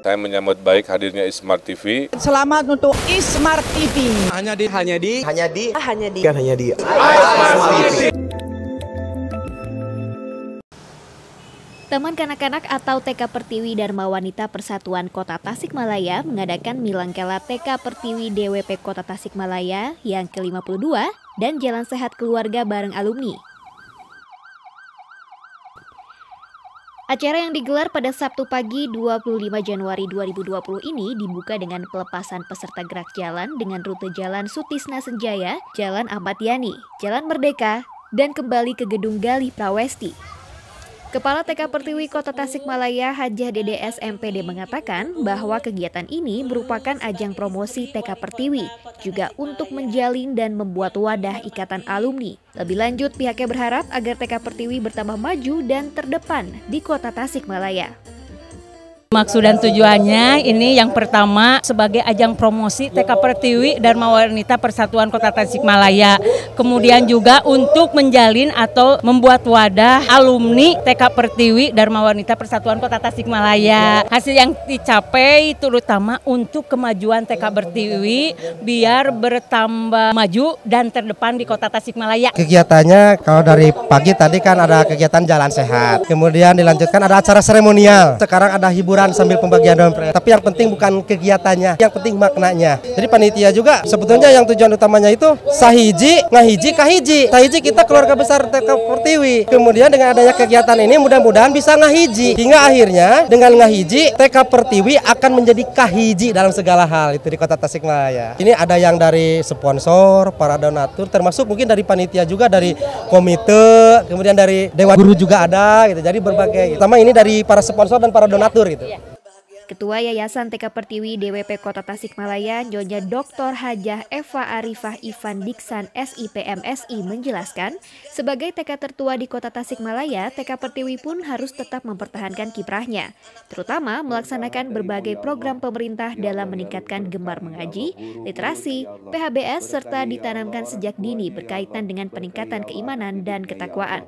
Saya menyambut baik hadirnya Ismart TV. Selamat untuk Ismart TV. Hanya di hanya di hanya di ah, hanya di kan hanya di TV. Taman Kanak-Kanak atau TK Pertiwi Dharma Wanita Persatuan Kota Tasikmalaya mengadakan Milangkela TK Pertiwi DWP Kota Tasikmalaya yang ke-52 dan Jalan Sehat Keluarga bareng alumni Acara yang digelar pada Sabtu pagi 25 Januari 2020 ini dibuka dengan pelepasan peserta gerak jalan dengan rute Jalan Sutisna Senjaya, Jalan Ahmad Yani, Jalan Merdeka, dan kembali ke Gedung Galih Prawesti. Kepala TK Pertiwi Kota Tasikmalaya Hajah DDS MPD mengatakan bahwa kegiatan ini merupakan ajang promosi TK Pertiwi, juga untuk menjalin dan membuat wadah ikatan alumni. Lebih lanjut, pihaknya berharap agar TK Pertiwi bertambah maju dan terdepan di Kota Tasikmalaya. Maksud dan tujuannya ini yang pertama sebagai ajang promosi TK Pertiwi Dharma Wanita Persatuan Kota Tasikmalaya. Kemudian juga untuk menjalin atau membuat wadah alumni TK Pertiwi Dharma Wanita Persatuan Kota Tasikmalaya. Hasil yang dicapai terutama untuk kemajuan TK Pertiwi biar bertambah maju dan terdepan di Kota Tasikmalaya. Kegiatannya kalau dari pagi tadi kan ada kegiatan jalan sehat. Kemudian dilanjutkan ada acara seremonial. Sekarang ada hiburan hiburan sambil pembagian daun pret. Tapi yang penting bukan kegiatannya, yang penting maknanya. Jadi panitia juga sebetulnya yang tujuan utamanya itu sahiji, ngahiji, kahiji. Sahiji kita keluarga besar TK Pertiwi. Kemudian dengan adanya kegiatan ini mudah-mudahan bisa ngahiji. Hingga akhirnya dengan ngahiji TK Pertiwi akan menjadi kahiji dalam segala hal itu di Kota Tasikmalaya. Ini ada yang dari sponsor, para donatur termasuk mungkin dari panitia juga dari komite, kemudian dari dewan guru juga ada gitu. Jadi berbagai. Sama ini dari para sponsor dan para donatur gitu. Ketua Yayasan TK Pertiwi DWP Kota Tasikmalaya, Nyonya Dr. Hajah Eva Arifah Ivan Diksan SIPMSI menjelaskan, sebagai TK tertua di Kota Tasikmalaya, TK Pertiwi pun harus tetap mempertahankan kiprahnya, terutama melaksanakan berbagai program pemerintah dalam meningkatkan gemar mengaji, literasi, PHBS, serta ditanamkan sejak dini berkaitan dengan peningkatan keimanan dan ketakwaan.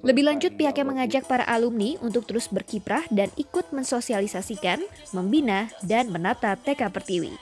Lebih lanjut, pihaknya mengajak para alumni untuk terus berkiprah dan ikut mensosialisasi mengkoordinasikan, membina, dan menata TK Pertiwi.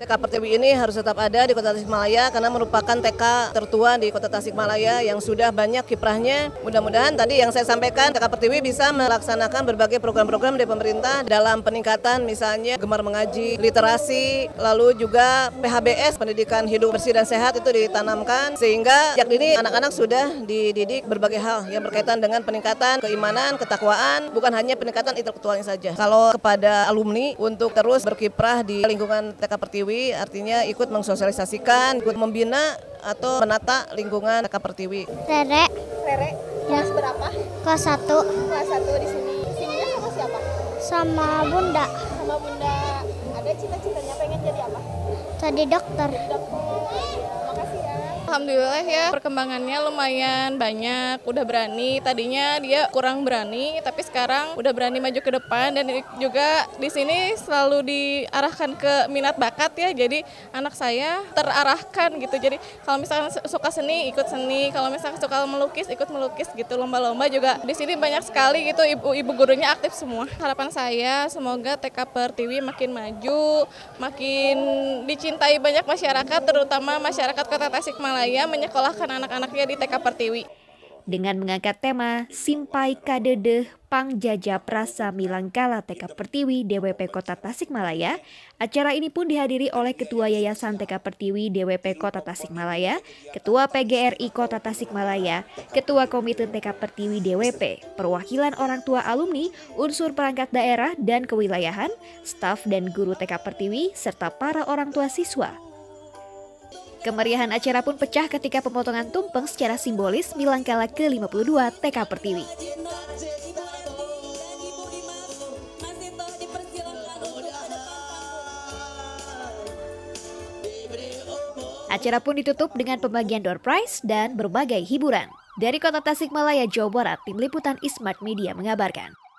TK Pertiwi ini harus tetap ada di Kota Tasikmalaya karena merupakan TK tertua di Kota Tasikmalaya yang sudah banyak kiprahnya. Mudah-mudahan tadi yang saya sampaikan TK Pertiwi bisa melaksanakan berbagai program-program dari pemerintah dalam peningkatan misalnya gemar mengaji, literasi, lalu juga PHBS pendidikan hidup bersih dan sehat itu ditanamkan sehingga sejak ini anak-anak sudah dididik berbagai hal yang berkaitan dengan peningkatan keimanan, ketakwaan, bukan hanya peningkatan intelektualnya saja. Kalau kepada alumni untuk terus berkiprah di lingkungan TK Pertiwi Pertiwi artinya ikut mensosialisasikan, ikut membina atau menata lingkungan Raka Pertiwi. Rere. Rere. Ya. Kelas ya. berapa? Kelas 1. Kelas 1 di sini. Sininya sama siapa? Sama Bunda. Sama Bunda. Ada cita-citanya pengen jadi apa? Jadi dokter. Dokter. Alhamdulillah ya perkembangannya lumayan banyak, udah berani. Tadinya dia kurang berani, tapi sekarang udah berani maju ke depan dan juga di sini selalu diarahkan ke minat bakat ya. Jadi anak saya terarahkan gitu. Jadi kalau misalkan suka seni ikut seni, kalau misalkan suka melukis ikut melukis gitu. Lomba-lomba juga di sini banyak sekali gitu ibu-ibu gurunya aktif semua. Harapan saya semoga TK Pertiwi makin maju, makin dicintai banyak masyarakat terutama masyarakat Kota Tasikmalaya. Malaya menyekolahkan anak-anaknya di TK Pertiwi. Dengan mengangkat tema Simpai Pang Jaja Prasa Milangkala TK Pertiwi DWP Kota Tasikmalaya, acara ini pun dihadiri oleh Ketua Yayasan TK Pertiwi DWP Kota Tasikmalaya, Ketua PGRI Kota Tasikmalaya, Ketua Komite TK Pertiwi DWP, perwakilan orang tua alumni, unsur perangkat daerah dan kewilayahan, staf dan guru TK Pertiwi, serta para orang tua siswa Kemeriahan acara pun pecah ketika pemotongan tumpeng secara simbolis Milangkala ke-52 TK Pertiwi. Acara pun ditutup dengan pembagian door prize dan berbagai hiburan. Dari kota Tasikmalaya, Jawa Barat, tim liputan Ismart Media mengabarkan.